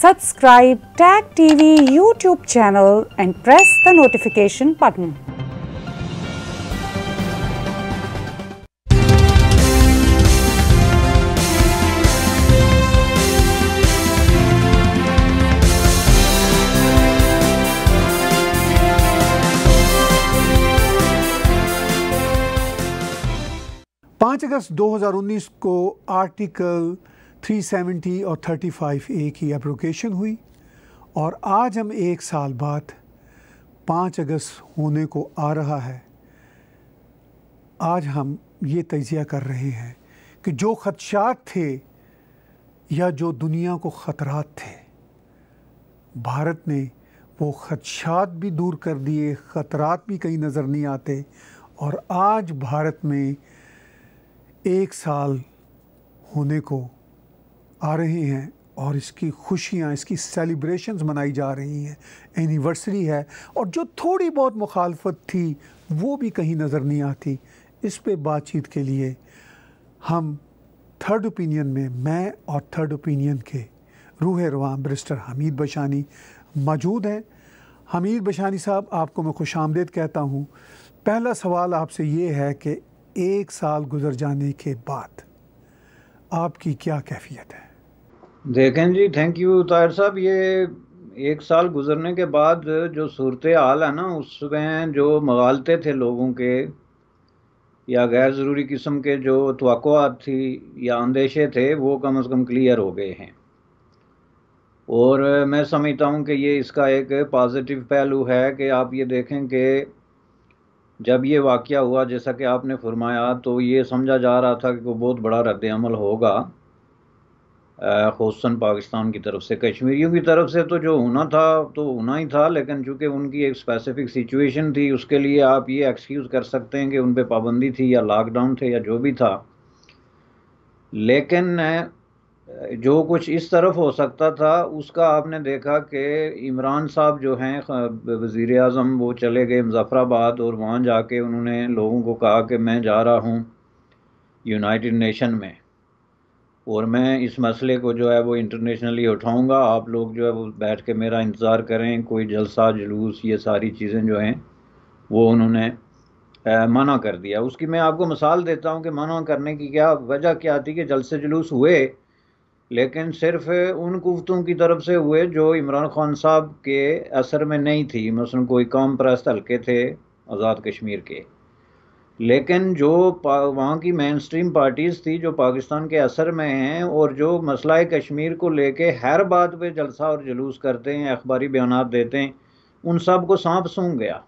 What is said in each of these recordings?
Subscribe Tag TV YouTube channel and press the notification button. पाँच अगस्त 2019 को article 370 और 35 ए की एप्रोकेशन हुई और आज हम एक साल बाद 5 अगस्त होने को आ रहा है आज हम ये तजिया कर रहे हैं कि जो ख़दशात थे या जो दुनिया को ख़तरात थे भारत ने वो ख़दशात भी दूर कर दिए ख़तरात भी कहीं नज़र नहीं आते और आज भारत में एक साल होने को आ रहे हैं और इसकी खुशियाँ इसकी सेलिब्रेशंस मनाई जा रही हैं एनिवर्सरी है और जो थोड़ी बहुत मुखालफत थी वो भी कहीं नज़र नहीं आती इस पे बातचीत के लिए हम थर्ड ओपिनियन में मैं और थर्ड ओपिनियन के रूह रवान ब्रिस्टर हमीद बशानी मौजूद हैं हमीद बशानी साहब आपको मैं खुश आमदेद कहता हूँ पहला सवाल आपसे ये है कि एक साल गुजर जाने के बाद आपकी क्या कैफियत है देखें जी थैंक यू ताहिर साहब ये एक साल गुजरने के बाद जो सूरत हाल है ना उसमें जो मगालते थे लोगों के या गैर ज़रूरी किस्म के जो तो थी या अंदेशे थे वो कम अज़ कम क्लियर हो गए हैं और मैं समझता हूँ कि ये इसका एक पॉजिटिव पहलू है कि आप ये देखें कि जब ये वाक़ हुआ जैसा कि आपने फरमाया तो ये समझा जा रहा था कि वो बहुत बड़ा रद्द अमल होगा खसूस पाकिस्तान की तरफ से कश्मीरियों की तरफ से तो जो होना था तो होना ही था लेकिन चूँकि उनकी एक स्पेसिफिक सिचुएशन थी उसके लिए आप ये एक्सक्यूज़ कर सकते हैं कि उन पर पाबंदी थी या लॉकडाउन थे या जो भी था लेकिन जो कुछ इस तरफ हो सकता था उसका आपने देखा कि इमरान साहब जो हैं वज़ी अजम वो चले गए मुजफ़राबाद और वहाँ जाके उन्होंने लोगों को कहा कि मैं जा रहा हूँ यूनाइटेड नेशन में और मैं इस मसले को जो है वो इंटरनेशनली उठाऊंगा आप लोग जो है वो बैठ के मेरा इंतज़ार करें कोई जलसा जुलूस ये सारी चीज़ें जो हैं वो उन्होंने मना कर दिया उसकी मैं आपको मिसाल देता हूँ कि मना करने की क्या वजह क्या थी कि जलसे जुलूस हुए लेकिन सिर्फ उन कुफ्तों की तरफ से हुए जो इमरान खान साहब के असर में नहीं थी मसलन कोई कॉम प्रस्त हल्के थे आज़ाद कश्मीर के लेकिन जो वहाँ की मेन स्ट्रीम पार्टीज़ थी जो पाकिस्तान के असर में हैं और जो मसला कश्मीर को लेके हर बात पे जलसा और जुलूस करते हैं अखबारी बयान देते हैं उन सब को सांप सूंघ गया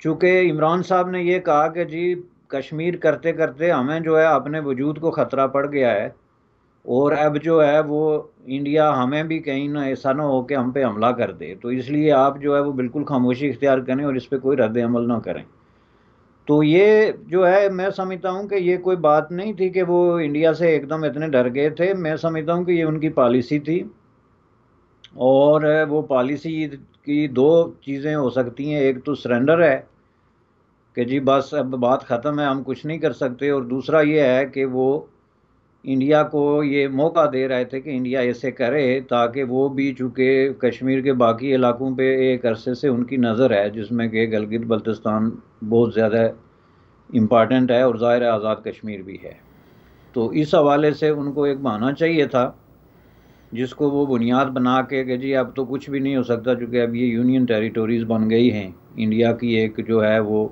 चूँकि इमरान साहब ने ये कहा कि जी कश्मीर करते करते हमें जो है अपने वजूद को ख़तरा पड़ गया है और अब जो है वो इंडिया हमें भी कहीं ना ऐसा ना हो कि हम पे हमला कर दे तो इसलिए आप जो है वो बिल्कुल खामोशी इख्तियार करें और इस पर कोई रद्द अमल ना करें तो ये जो है मैं समझता हूँ कि ये कोई बात नहीं थी कि वो इंडिया से एकदम इतने डर गए थे मैं समझता हूँ कि ये उनकी पॉलिसी थी और वो पॉलिसी की दो चीज़ें हो सकती हैं एक तो सरेंडर है कि जी बस अब बात ख़त्म है हम कुछ नहीं कर सकते और दूसरा ये है कि वो इंडिया को ये मौका दे रहे थे कि इंडिया ऐसे करे ताकि वो भी चूँकि कश्मीर के बाकी इलाकों पे एक अरसे से उनकी नज़र है जिसमें कि गलगित बल्तिस्तान बहुत ज़्यादा इम्पॉर्टेंट है और ज़ाहिर आज़ाद कश्मीर भी है तो इस हवाले से उनको एक बहाना चाहिए था जिसको वो बुनियाद बना के कि जी अब तो कुछ भी नहीं हो सकता चूँकि अब ये यूनियन टेरिटोरीज़ बन गई हैं इंडिया की एक जो है वो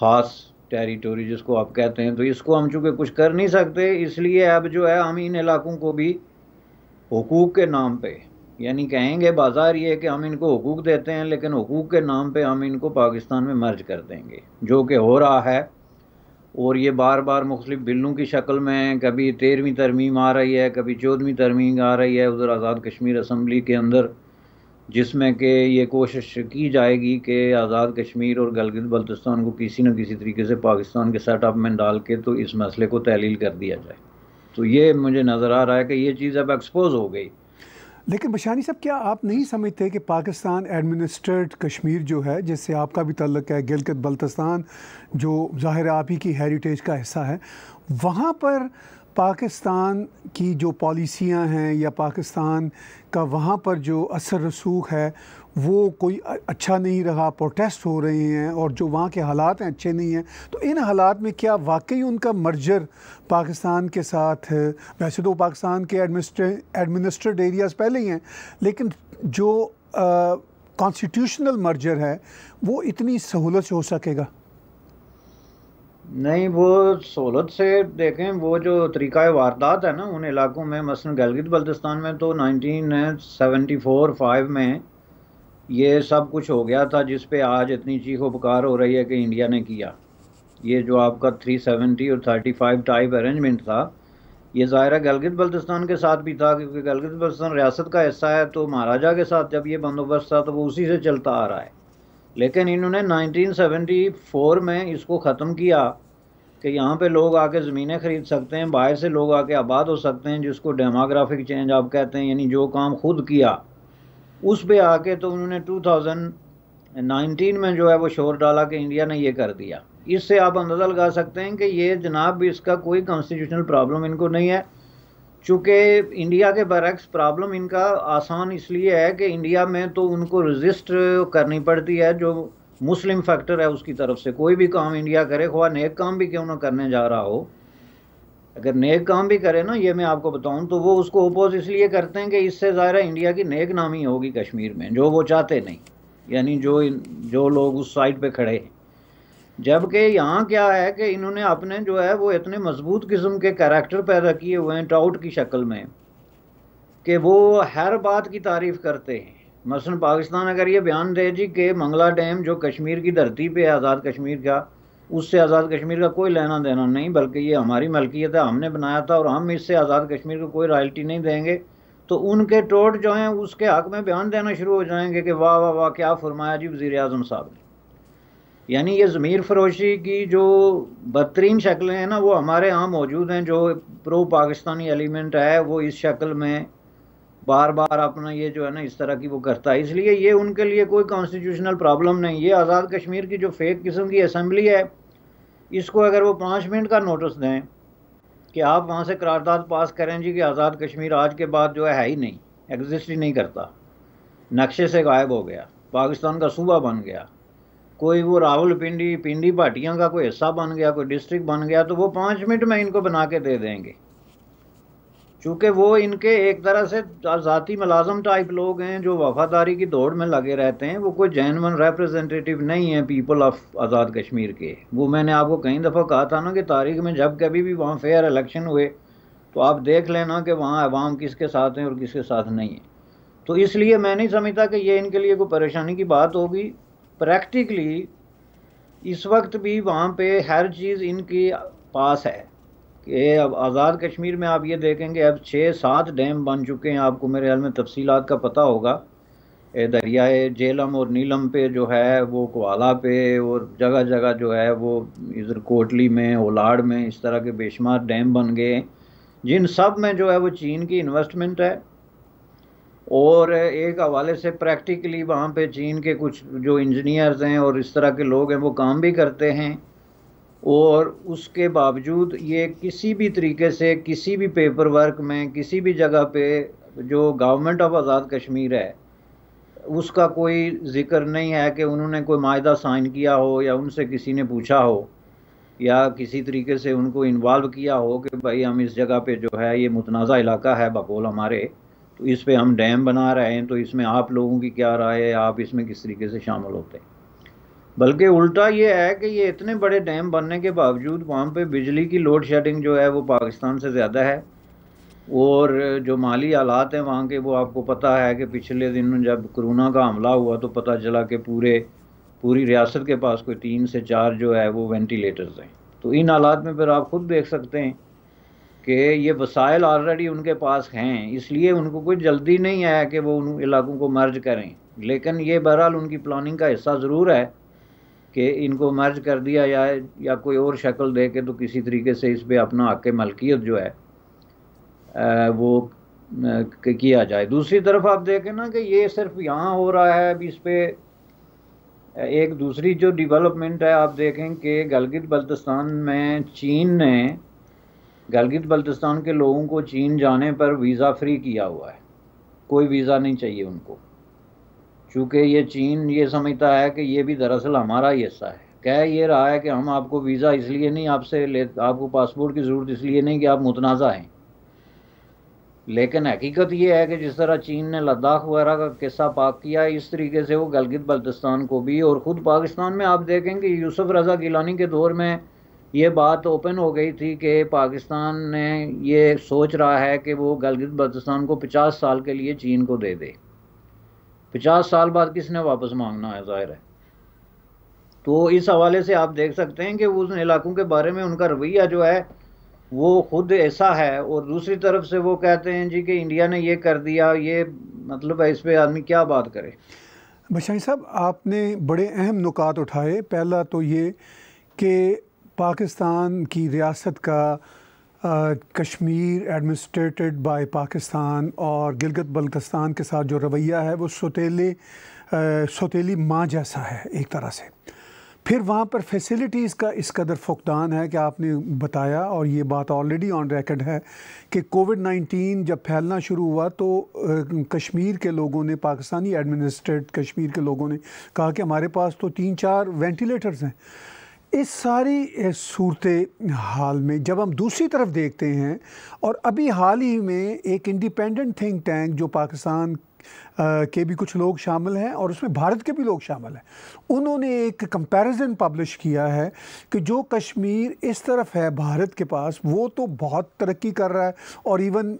ख़ास टेरिटोरी जिसको आप कहते हैं तो इसको हम चूँकि कुछ कर नहीं सकते इसलिए अब जो है हम इन इलाकों को भी हकूक़ के नाम पे यानी कहेंगे बाज़ार ये कि हम इनको हकूक़ देते हैं लेकिन हकूक़ के नाम पे हम इनको पाकिस्तान में मर्ज कर देंगे जो कि हो रहा है और ये बार बार मुख्तलिफ बिलों की शक्ल में कभी तेरहवीं तरमीम आ रही है कभी चौदहवीं तरमीम आ रही है उधर आज़ाद कश्मीर असम्बली के अंदर जिसमें कि ये कोशिश की जाएगी कि आज़ाद कश्मीर और गलगित बल्तिस्तान को किसी न किसी तरीके से पाकिस्तान के सेटअप में डाल के तो इस मसले को तहलील कर दिया जाए तो ये मुझे नज़र आ रहा है कि ये चीज़ अब एक्सपोज हो गई लेकिन बशानी साहब क्या आप नहीं समझते कि पाकिस्तान एडमिनिस्ट्रेट कश्मीर जो है जिससे आपका भी तल्लक है गिलगित बल्तिस्तान जो ज़ाहिर आप ही की हेरिटेज का हिस्सा है वहाँ पर पाकिस्तान की जो पॉलिसियां हैं या पाकिस्तान का वहाँ पर जो असर रसूख है वो कोई अच्छा नहीं रहा प्रोटेस्ट हो रहे हैं और जो वहाँ के हालात हैं अच्छे नहीं हैं तो इन हालात में क्या वाकई उनका मर्जर पाकिस्तान के साथ है वैसे तो पाकिस्तान के एडमिनिस्ट्रेट एरियाज़ पहले ही हैं लेकिन जो कॉन्स्टिट्यूशनल मर्जर है वो इतनी सहूलत से हो सकेगा नहीं वो सहूलत से देखें वो जो तरीका वारदात है ना उन इलाकों में मसलन गलगित बल्तिस्तान में तो 1974 फाइव में ये सब कुछ हो गया था जिस पे आज इतनी चीखो पुकार हो रही है कि इंडिया ने किया ये जो आपका 370 और 35 टाइप अरेंजमेंट था ये ज़ाहिर है गलगित बल्तिस्तान के साथ भी था क्योंकि गलगित बल्तिस्तान रियासत का हिस्सा है तो महाराजा के साथ जब ये बंदोबस्त था तो वो उसी से चलता आ रहा है लेकिन इन्होंने 1974 में इसको ख़त्म किया कि यहाँ पे लोग आके ज़मीनें ख़रीद सकते हैं बाहर से लोग आके आबाद हो सकते हैं जिसको डेमोग्राफिक चेंज आप कहते हैं यानी जो काम खुद किया उस पे आके तो उन्होंने 2019 में जो है वो शोर डाला कि इंडिया ने ये कर दिया इससे आप अंदाज़ा लगा सकते हैं कि ये जनाब भी इसका कोई कॉन्स्टिट्यूशनल प्रॉब्लम इनको नहीं है चूँकि इंडिया के बरक्स प्रॉब्लम इनका आसान इसलिए है कि इंडिया में तो उनको रजिस्ट करनी पड़ती है जो मुस्लिम फैक्टर है उसकी तरफ से कोई भी काम इंडिया करे खुआ नेक काम भी क्यों ना करने जा रहा हो अगर नेक काम भी करे ना ये मैं आपको बताऊं तो वो उसको अपोज इसलिए करते हैं कि इससे ज़ाहिर इंडिया की नेक नामी होगी कश्मीर में जो वो चाहते नहीं यानी जो जो लोग उस साइड पे खड़े हैं जबकि यहाँ क्या है कि इन्होंने अपने जो है वो इतने मजबूत किस्म के कैरेक्टर पैदा किए हुए हैं टाउट की शक्ल में कि वो हर बात की तारीफ़ करते हैं मसलन पाकिस्तान अगर ये बयान दे जी कि मंगला डैम जो कश्मीर की धरती पे है आज़ाद कश्मीर का उससे आज़ाद कश्मीर का कोई लेना देना नहीं बल्कि ये हमारी मलकियत है हमने बनाया था और हम इससे आज़ाद कश्मीर को कोई रॉयल्टी नहीं देंगे तो उनके टोट जो हैं उसके हक में बयान देना शुरू हो जाएंगे कि वाह वाह वाह क्या फरमाया जी वज़ी अजम साहब ने यानी ये ज़मीर फरोशी की जो बदतरीन शक्लें हैं ना वो हमारे यहाँ मौजूद हैं जो प्रो पाकिस्तानी एलिमेंट है वो इस शक्ल में बार बार अपना ये जो है ना इस तरह की वो करता है इसलिए ये उनके लिए कोई कॉन्स्टिट्यूशनल प्रॉब्लम नहीं ये आज़ाद कश्मीर की जो फेक किस्म की असम्बली है इसको अगर वो पाँच मिनट का नोटिस दें कि आप वहाँ से करारदाद पास करें जी कि आज़ाद कश्मीर आज के बाद जो है, है ही नहीं एग्जिस्ट ही नहीं करता नक्शे से गायब हो गया पाकिस्तान का सूबा बन गया कोई वो राहुल पिंडी पिंडी भाटिया का कोई हिस्सा बन गया कोई डिस्ट्रिक्ट बन गया तो वो पाँच मिनट में इनको बना के दे देंगे चूँकि वो इनके एक तरह से ज़ाती मुलाजम टाइप लोग हैं जो वफादारी की दौड़ में लगे रहते हैं वो कोई जैनवन रिप्रेजेंटेटिव नहीं है पीपल ऑफ आज़ाद कश्मीर के वो मैंने आपको कई दफ़ा कहा था ना कि तारीख में जब कभी भी वहाँ फेयर इलेक्शन हुए तो आप देख लेना कि वहाँ अवाम किसके साथ हैं और किसके साथ नहीं है तो इसलिए मैं नहीं समझता कि ये इनके लिए कोई परेशानी की बात होगी प्रैक्टिकली इस वक्त भी वहाँ पे हर चीज़ इनके पास है कि अब आज़ाद कश्मीर में आप ये देखेंगे अब छः सात डैम बन चुके हैं आपको मेरे ख्याल में तफसीलात का पता होगा दरियाए जेलम और नीलम पे जो है वो कोला पे और जगह जगह जो है वो इधर कोटली में ओलाड़ में इस तरह के बेशुमार डैम बन गए जिन सब में जो है वो चीन की इन्वेस्टमेंट है और एक हवाले से प्रैक्टिकली वहाँ पे चीन के कुछ जो इंजीनियर्स हैं और इस तरह के लोग हैं वो काम भी करते हैं और उसके बावजूद ये किसी भी तरीके से किसी भी पेपर वर्क में किसी भी जगह पे जो गवर्नमेंट ऑफ आज़ाद कश्मीर है उसका कोई जिक्र नहीं है कि उन्होंने कोई माहा साइन किया हो या उनसे किसी ने पूछा हो या किसी तरीके से उनको इन्वॉल्व किया हो कि भाई हम इस जगह पे जो है ये मुतनाज़ इलाका है बकोल हमारे तो इस पे हम डैम बना रहे हैं तो इसमें आप लोगों की क्या राय है आप इसमें किस तरीके से शामिल होते हैं बल्कि उल्टा ये है कि ये इतने बड़े डैम बनने के बावजूद वहाँ पे बिजली की लोड शेडिंग जो है वो पाकिस्तान से ज़्यादा है और जो माली हालात हैं वहाँ के वो आपको पता है कि पिछले दिन जब कोरोना का हमला हुआ तो पता चला कि पूरे पूरी रियासत के पास कोई तीन से चार जो है वो वेंटिलेटर्स हैं तो इन हालात में फिर आप खुद देख सकते हैं कि ये वसाइल ऑलरेडी उनके पास हैं इसलिए उनको कोई जल्दी नहीं है कि वो उन इलाकों को मर्ज करें लेकिन ये बहरहाल उनकी प्लानिंग का हिस्सा ज़रूर है कि इनको मर्ज कर दिया जाए या कोई और शक्ल दे के तो किसी तरीके से इस पर अपना हक मलकियत जो है वो किया जाए दूसरी तरफ आप देखें ना कि ये सिर्फ यहाँ हो रहा है अब इस पर एक दूसरी जो डेवलपमेंट है आप देखें कि गलगित बल्तिस्तान में चीन ने गलगित बल्तिस्तान के लोगों को चीन जाने पर वीज़ा फ्री किया हुआ है कोई वीज़ा नहीं चाहिए उनको चूँकि ये चीन ये समझता है कि ये भी दरअसल हमारा ही हिस्सा है कह ये रहा है कि हम आपको वीज़ा इसलिए नहीं आपसे ले आपको पासपोर्ट की ज़रूरत इसलिए नहीं कि आप मुतनाज़ा हैं लेकिन हकीकत ये है कि जिस तरह चीन ने लद्दाख वगैरह का किस्सा पाक किया इस तरीके से वो गलगित बल्तिस्तान को भी और ख़ुद पाकिस्तान में आप देखें कि यूसुफ़ रज़ा गिलानी के दौर में ये बात ओपन हो गई थी कि पाकिस्तान ने ये सोच रहा है कि वो गलगित बल्तिस्तान को 50 साल के लिए चीन को दे दे 50 साल बाद किसने वापस मांगना है ज़ाहिर है तो इस हवाले से आप देख सकते हैं कि उस इलाकों के बारे में उनका रवैया जो है वो खुद ऐसा है और दूसरी तरफ से वो कहते हैं जी कि इंडिया ने ये कर दिया ये मतलब इस पर आदमी क्या बात करे बशाई साहब आपने बड़े अहम नुकात उठाए पहला तो ये कि पाकिस्तान की रियासत का आ, कश्मीर एडमिनिस्ट्रेटेड बाय पाकिस्तान और गिलगत बल्तिस्तान के साथ जो रवैया है वो सतीले सतीली माँ जैसा है एक तरह से फिर वहाँ पर फैसिलिटीज़ का इस कदर फुकदान है कि आपने बताया और ये बात ऑलरेडी ऑन रिकॉर्ड है कि कोविड 19 जब फैलना शुरू हुआ तो कश्मीर के लोगों ने पाकिस्तानी एडमिनिस्ट्रेट कश्मीर के लोगों ने कहा कि हमारे पास तो तीन चार वेंटिलेटर्स हैं इस सारी सूरत हाल में जब हम दूसरी तरफ देखते हैं और अभी हाल ही में एक इंडिपेंडेंट थिंक टैंक जो पाकिस्तान के भी कुछ लोग शामिल हैं और उसमें भारत के भी लोग शामिल हैं उन्होंने एक कंपैरिजन पब्लिश किया है कि जो कश्मीर इस तरफ है भारत के पास वो तो बहुत तरक्की कर रहा है और इवन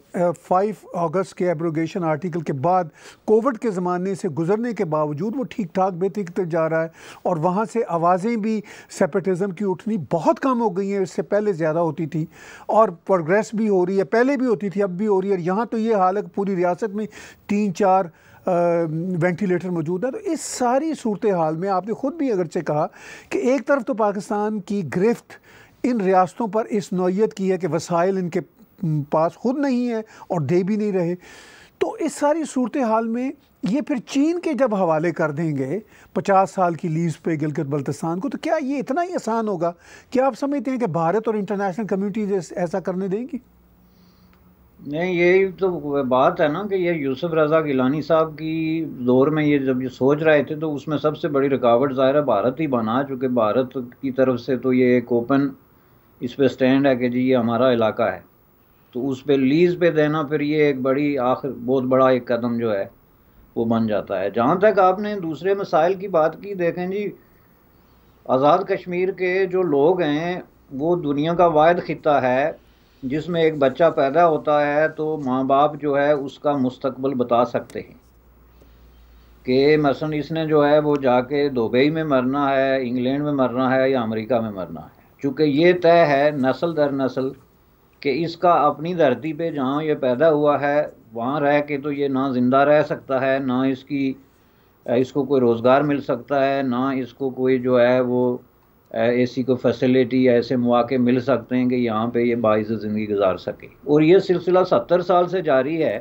फाइव अगस्त के एब्रोगेशन आर्टिकल के बाद कोविड के ज़माने से गुजरने के बावजूद वो ठीक ठाक बेहतरी की जा रहा है और वहाँ से आवाज़ें भी सेपरेटिज़म की उठनी बहुत कम हो गई हैं इससे पहले ज़्यादा होती थी और प्रोग्रेस भी हो रही है पहले भी होती थी अब भी हो रही है और यहाँ तो ये हालत पूरी रियासत में तीन चार वेंटिलेटर मौजूद है तो इस सारी सूरत हाल में आपने ख़ुद भी अगरचे कहा कि एक तरफ तो पाकिस्तान की गिरफ्त इन रियासतों पर इस नौीयत की है कि वसाइल इनके पास ख़ुद नहीं है और दे भी नहीं रहे तो इस सारी सूरत हाल में ये फिर चीन के जब हवाले कर देंगे पचास साल की लीज पे गिलगित बल्तिस्तान को तो क्या ये इतना ही आसान होगा क्या आप समझते हैं कि भारत और इंटरनेशनल कम्यूनिटीज़ ऐसा करने देंगी नहीं यही तो बात है ना कि ये यूसुफ रजा गिलानी साहब की दौर में ये जब ये सोच रहे थे तो उसमें सबसे बड़ी रुकावट ज़ाहिर है भारत ही बना चूँकि भारत की तरफ से तो ये एक ओपन इस पर स्टैंड है कि जी ये हमारा इलाका है तो उस पर लीज़ पे देना फिर ये एक बड़ी आखिर बहुत बड़ा एक कदम जो है वो बन जाता है जहाँ तक आपने दूसरे मसाइल की बात की देखें जी आज़ाद कश्मीर के जो लोग हैं वो दुनिया का वाद खिता है जिसमें एक बच्चा पैदा होता है तो माँ बाप जो है उसका मुस्तकबल बता सकते हैं कि मसन इसने जो है वो जाके दुबई में मरना है इंग्लैंड में मरना है या अमेरिका में मरना है चूँकि ये तय है नस्ल दर नस्ल कि इसका अपनी धरती पे जहाँ ये पैदा हुआ है वहाँ रह के तो ये ना ज़िंदा रह सकता है ना इसकी इसको कोई रोज़गार मिल सकता है ना इसको कोई जो है वो ऐसी कोई फैसिलिटी या ऐसे मौाक़े मिल सकते हैं कि यहाँ पे ये बाईस ज़िंदगी गुजार सके और ये सिलसिला सत्तर साल से जारी है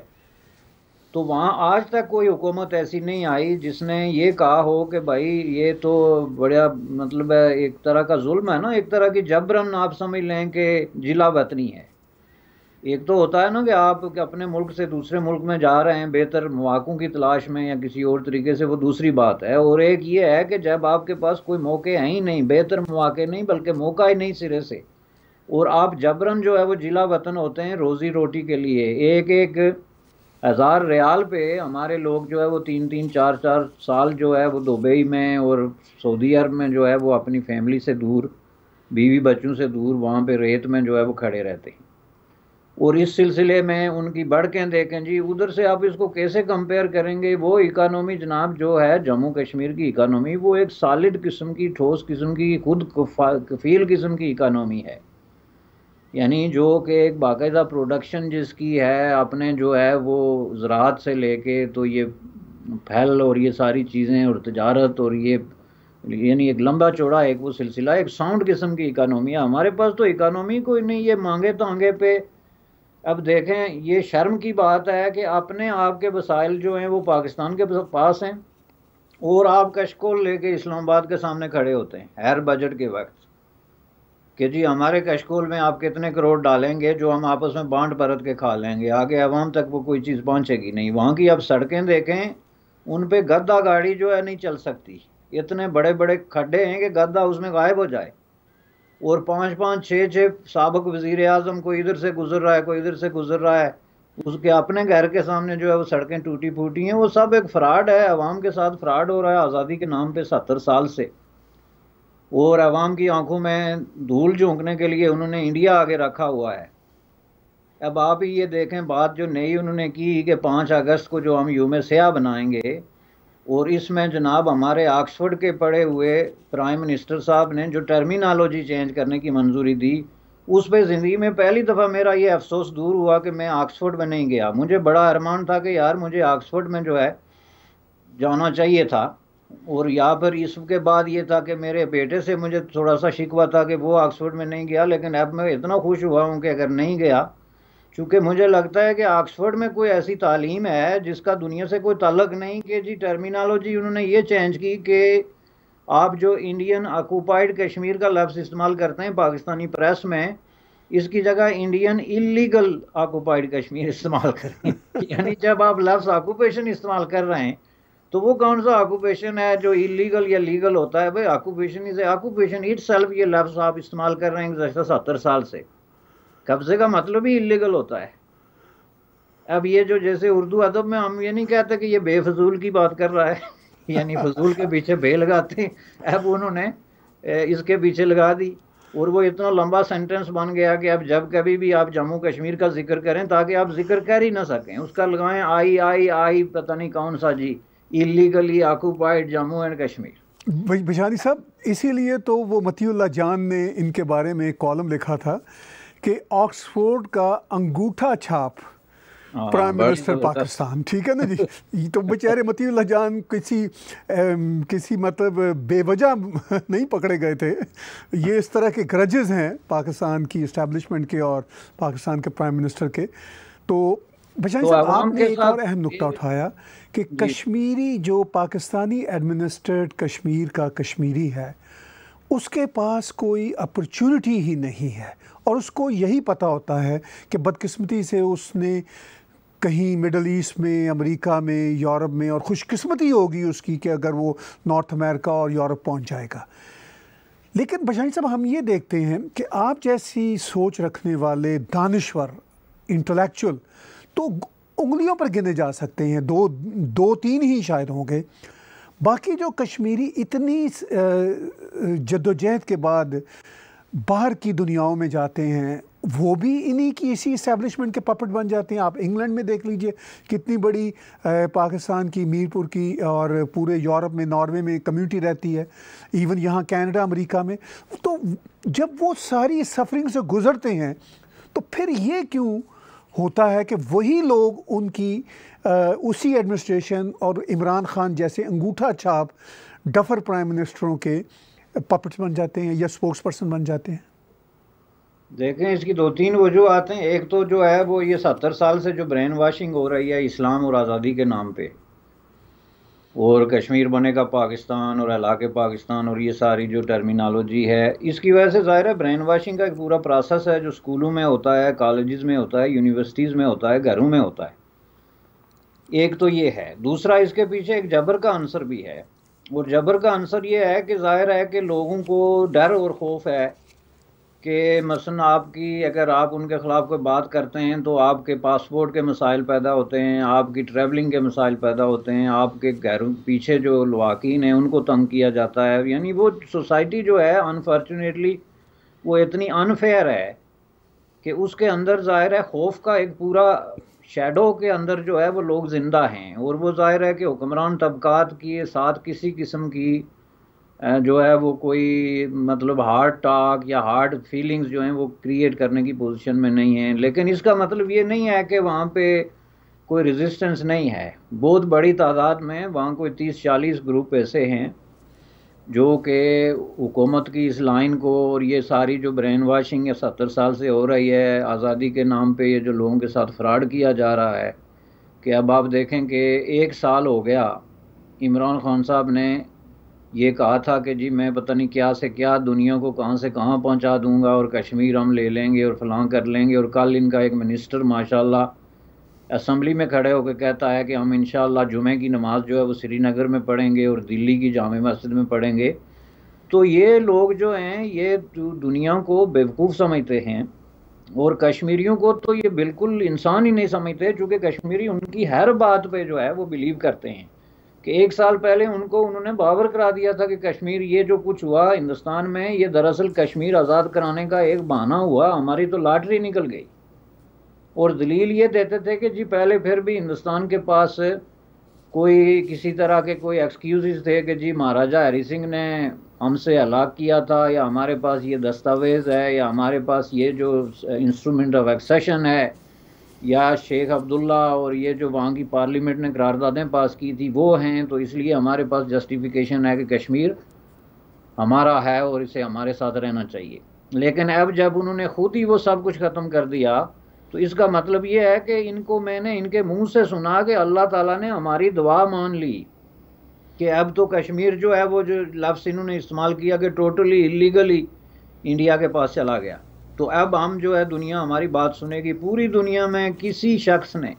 तो वहाँ आज तक कोई हुकूमत ऐसी नहीं आई जिसने ये कहा हो कि भाई ये तो बढ़िया मतलब एक तरह का जुल्म है ना एक तरह की जबरन आप समझ लें कि जिला वतनी है एक तो होता है ना कि आप कि अपने मुल्क से दूसरे मुल्क में जा रहे हैं बेहतर मौक़ों की तलाश में या किसी और तरीके से वो दूसरी बात है और एक ये है कि जब आपके पास कोई मौके हैं ही नहीं बेहतर मौके नहीं बल्कि मौका ही नहीं सिरे से और आप जबरन जो है वो जिला वतन होते हैं रोज़ी रोटी के लिए एक एक हज़ार रियाल पे हमारे लोग जो है वो तीन तीन चार चार साल जो है वो दुबई में और सऊदी अरब में जो है वो अपनी फैमिली से दूर बीवी बच्चों से दूर वहाँ पे रेत में जो है वो खड़े रहते हैं और इस सिलसिले में उनकी बढ़कें देखें जी उधर से आप इसको कैसे कंपेयर करेंगे वो इकानमी जनाब जो है जम्मू कश्मीर की इकानमी वो एक सॉलिड किस्म की ठोस किस्म की खुद कफील किस्म की इकानमी है यानी जो कि एक बाकायदा प्रोडक्शन जिसकी है आपने जो है वो ज़रात से लेके तो ये फल और ये सारी चीज़ें और तजारत और ये यानी एक लंबा चौड़ा एक वो सिलसिला एक साउंड किस्म की इकानमी है हमारे पास तो इकानमी कोई नहीं ये मांगे तांगे तो पे अब देखें ये शर्म की बात है कि अपने आप के वसाइल जो हैं वो पाकिस्तान के पास हैं और आप कशकोल लेके इस्लामाबाद के सामने खड़े होते हैं हर बजट के वक्त कि जी हमारे कशकोल में आप कितने करोड़ डालेंगे जो हम आपस में बांट परत के खा लेंगे आगे आवाम तक वो कोई चीज़ पहुँचेगी नहीं वहाँ की आप सड़कें देखें उन पर गद्दा गाड़ी जो है नहीं चल सकती इतने बड़े बड़े खड्डे हैं कि गद्दा उसमें गायब हो जाए और पाँच पाँच छः छः सबक वज़ी अजम कोई इधर से गुजर रहा है कोई इधर से गुजर रहा है उसके अपने घर के सामने जो है वो सड़कें टूटी फूटी हैं वो सब एक फ्रॉड है अवाम के साथ फ्रॉड हो रहा है आज़ादी के नाम पे सत्तर साल से और अवाम की आंखों में धूल झोंकने के लिए उन्होंने इंडिया आगे रखा हुआ है अब आप ये देखें बात जो नई उन्होंने की कि पाँच अगस्त को जो हम यूम सयाह बनाएंगे और इसमें जनाब हमारे ऑक्सफोर्ड के पढ़े हुए प्राइम मिनिस्टर साहब ने जो टर्मिनोलॉजी चेंज करने की मंजूरी दी उस पर ज़िंदगी में पहली दफ़ा मेरा ये अफसोस दूर हुआ कि मैं ऑक्सफोर्ड में नहीं गया मुझे बड़ा अरमान था कि यार मुझे ऑक्सफोर्ड में जो है जाना चाहिए था और यहाँ पर इसके बाद ये था कि मेरे बेटे से मुझे थोड़ा सा शिकवा था कि वो ऑक्सफोर्ड में नहीं गया लेकिन अब मैं इतना खुश हुआ हूँ कि अगर नहीं गया क्योंकि मुझे लगता है कि ऑक्सफोर्ड में कोई ऐसी तालीम है जिसका दुनिया से कोई तलक नहीं कि जी टर्मिनोलॉजी उन्होंने ये चेंज की कि आप जो इंडियन ऑक्यूपाइड कश्मीर का लफ्ज़ इस्तेमाल करते हैं पाकिस्तानी प्रेस में इसकी जगह इंडियन इलीगल ऑक्यूपाइड कश्मीर इस्तेमाल करें यानी जब आप लफ्स ऑक्यूपेशन इस्तेमाल कर रहे हैं तो वो कौन सा ऑक्यूपेशन है जो इलीगल या लीगल होता है भाई occupation is occupation itself ये लफ्ज़ आप इस्तेमाल कर रहे हैं गुजशत सत्तर साल से कब्जे का मतलब ही इलीगल होता है अब ये जो जैसे उर्दू अदब में हम ये नहीं कहते कि ये बेफजूल की बात कर रहा है यानी फजूल के पीछे बे लगाते हैं अब उन्होंने इसके पीछे लगा दी और वो इतना लंबा सेंटेंस बन गया कि अब जब कभी भी आप जम्मू कश्मीर का जिक्र करें ताकि आप जिक्र कर ही ना सकें उसका लगाएं आई आई आई पता नहीं कौन सा जी illegally occupied Jammu and Kashmir Bijari साहब इसीलिए तो वो मतीउल्ला जान ने इनके बारे में कॉलम लिखा था कि ऑक्सफोर्ड का अंगूठा छाप प्राइम हाँ, मिनिस्टर पाकिस्तान ठीक है ना जी ये तो बेचारे मतीउल्ला जान किसी एम, किसी मतलब बेवजह नहीं पकड़े गए थे ये इस तरह के ग्रजेस हैं पाकिस्तान की इस्टेब्लिशमेंट के और पाकिस्तान के प्राइम मिनिस्टर के तो बचाई तो साहब आपने एक और अहम नुकता उठाया कि कश्मीरी जो पाकिस्तानी एडमिनिस्ट्रेट कश्मीर का कश्मीरी है उसके पास कोई अपॉर्चुनिटी ही नहीं है और उसको यही पता होता है कि बदकिस्मती से उसने कहीं मिडल ईस्ट में अमेरिका में यूरोप में और खुशकिस्मती होगी उसकी कि अगर वो नॉर्थ अमेरिका और यूरोप पहुंच जाएगा लेकिन बशानी साहब हम ये देखते हैं कि आप जैसी सोच रखने वाले दानश्वर इंटेलेक्चुअल तो उंगलियों पर गिने जा सकते हैं दो दो तीन ही शायद होंगे बाकी जो कश्मीरी इतनी जद्दोजहद के बाद बाहर की दुनियाओं में जाते हैं वो भी इन्हीं की इसी इस्टेबलिशमेंट के पपट बन जाते हैं आप इंग्लैंड में देख लीजिए कितनी बड़ी पाकिस्तान की मीरपुर की और पूरे यूरोप में नॉर्वे में कम्युनिटी रहती है इवन यहाँ कनाडा अमेरिका में तो जब वो सारी सफरिंग से गुज़रते हैं तो फिर ये क्यों होता है कि वही लोग उनकी उसी एडमिनिस्ट्रेशन और इमरान खान जैसे अंगूठा छाप डफर प्राइम मिनिस्टरों के पपट बन जाते हैं या स्पोक्स पर्सन बन जाते हैं देखें इसकी दो तीन वजूहत हैं एक तो जो है वो ये सत्तर साल से जो ब्रेन वाशिंग हो रही है इस्लाम और आज़ादी के नाम पे और कश्मीर बनेगा पाकिस्तान और इलाके पाकिस्तान और ये सारी जो टर्मिनोलॉजी है इसकी वजह से ज़ाहिर है ब्रेन वाशिंग का एक पूरा प्रोसेस है जो स्कूलों में होता है कॉलेज़ में होता है यूनिवर्सिटीज़ में होता है घरों में होता है एक तो ये है दूसरा इसके पीछे एक जबर का आंसर भी है और जबर का आंसर ये है कि जाहिर है कि लोगों को डर और खौफ है कि मसन आपकी अगर आप उनके ख़िलाफ़ कोई बात करते हैं तो आपके पासपोर्ट के मसाइल पैदा होते हैं आपकी ट्रैवलिंग के मसाइल पैदा होते हैं आपके घर पीछे जो लवाकिन हैं उनको तंग किया जाता है यानी वो सोसाइटी जो है अनफॉर्चुनेटली वो इतनी अनफेयर है कि उसके अंदर ज़ाहिर है खौफ का एक पूरा शेडो के अंदर जो है वो लोग ज़िंदा हैं और वो जाहिर है कि हुक्मरान तबकात के साथ किसी किस्म की जो है वो कोई मतलब हार्ड टाक या हार्ड फीलिंग्स जो हैं वो क्रिएट करने की पोजीशन में नहीं है लेकिन इसका मतलब ये नहीं है कि वहाँ पे कोई रेजिस्टेंस नहीं है बहुत बड़ी तादाद में वहाँ कोई तीस चालीस ग्रुप ऐसे हैं जो कि हुकूमत की इस लाइन को और ये सारी जो ब्रेन वाशिंग या सत्तर साल से हो रही है आज़ादी के नाम पे ये जो लोगों के साथ फ्रॉड किया जा रहा है कि अब आप देखें कि एक साल हो गया इमरान खान साहब ने ये कहा था कि जी मैं पता नहीं क्या से क्या दुनिया को कहाँ से कहाँ पहुँचा दूँगा और कश्मीर हम ले लेंगे और फलां कर लेंगे और कल इनका एक मिनिस्टर माशाल्लाह असम्बली में खड़े होकर कहता है कि हम इन जुमे की नमाज़ जो है वो श्रीनगर में पढ़ेंगे और दिल्ली की जाम मस्जिद में पढ़ेंगे तो ये लोग जो हैं ये दुनिया को बेवकूफ़ समझते हैं और कश्मीरियों को तो ये बिल्कुल इंसान ही नहीं समझते चूँकि कश्मीरी उनकी हर बात पे जो है वो बिलीव करते हैं कि एक साल पहले उनको उन्होंने बावर करा दिया था कि कश्मीर ये जो कुछ हुआ हिंदुस्तान में ये दरअसल कश्मीर आज़ाद कराने का एक बहाना हुआ हमारी तो लाटरी निकल गई और दलील ये देते थे कि जी पहले फिर भी हिंदुस्तान के पास कोई किसी तरह के कोई एक्सक्यूज़ थे कि जी महाराजा हरी सिंह ने हमसे अलाग किया था या हमारे पास ये दस्तावेज़ है या हमारे पास ये जो इंस्ट्रूमेंट ऑफ एक्सेशन है या शेख अब्दुल्ला और ये जो वहाँ की पार्लियामेंट ने करारदादें पास की थी वो हैं तो इसलिए हमारे पास जस्टिफिकेशन है कि कश्मीर हमारा है और इसे हमारे साथ रहना चाहिए लेकिन अब जब उन्होंने खुद ही वो सब कुछ ख़त्म कर दिया तो इसका मतलब ये है कि इनको मैंने इनके मुंह से सुना कि अल्लाह ताला ने हमारी दुआ मान ली कि अब तो कश्मीर जो है वो जो लफ्स इन्होंने इस्तेमाल किया कि टोटली इलीगली इंडिया के पास चला गया तो अब हम जो है दुनिया हमारी बात सुनेगी पूरी दुनिया में किसी शख्स ने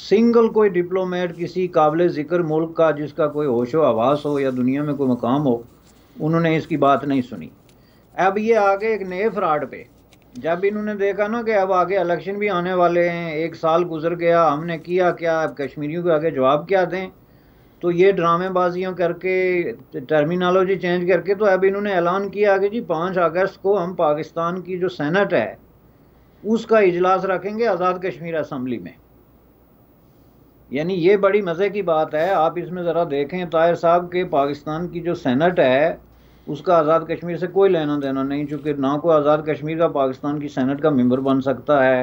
सिंगल कोई डिप्लोमेट किसी काबिल ज़िक्र मुल्क का जिसका कोई होशो आवास हो या दुनिया में कोई मकाम हो उन्होंने इसकी बात नहीं सुनी अब ये आगे एक नए फ्रॉड पे जब इन्होंने देखा ना कि अब आगे इलेक्शन भी आने वाले हैं एक साल गुजर गया हमने किया क्या अब कश्मीरियों के आगे जवाब क्या दें तो ये ड्रामेबाजियों करके टर्मिनोलॉजी चेंज करके तो अब इन्होंने ऐलान किया कि जी पाँच अगस्त को हम पाकिस्तान की जो सेनेट है उसका इजलास रखेंगे आज़ाद कश्मीर असम्बली में यानी ये बड़ी मज़े की बात है आप इसमें ज़रा देखें ताहिर साहब के पाकिस्तान की जो सेनेट है उसका आज़ाद कश्मीर से कोई लेना देना नहीं चूँकि ना कोई आज़ाद कश्मीर का पाकिस्तान की सेनेट का मेम्बर बन सकता है